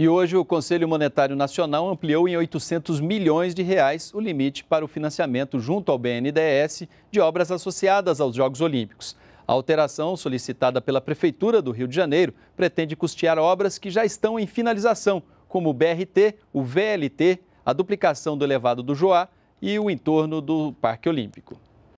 E hoje o Conselho Monetário Nacional ampliou em 800 milhões de reais o limite para o financiamento junto ao BNDES de obras associadas aos Jogos Olímpicos. A alteração solicitada pela Prefeitura do Rio de Janeiro pretende custear obras que já estão em finalização, como o BRT, o VLT, a duplicação do elevado do Joá e o entorno do Parque Olímpico.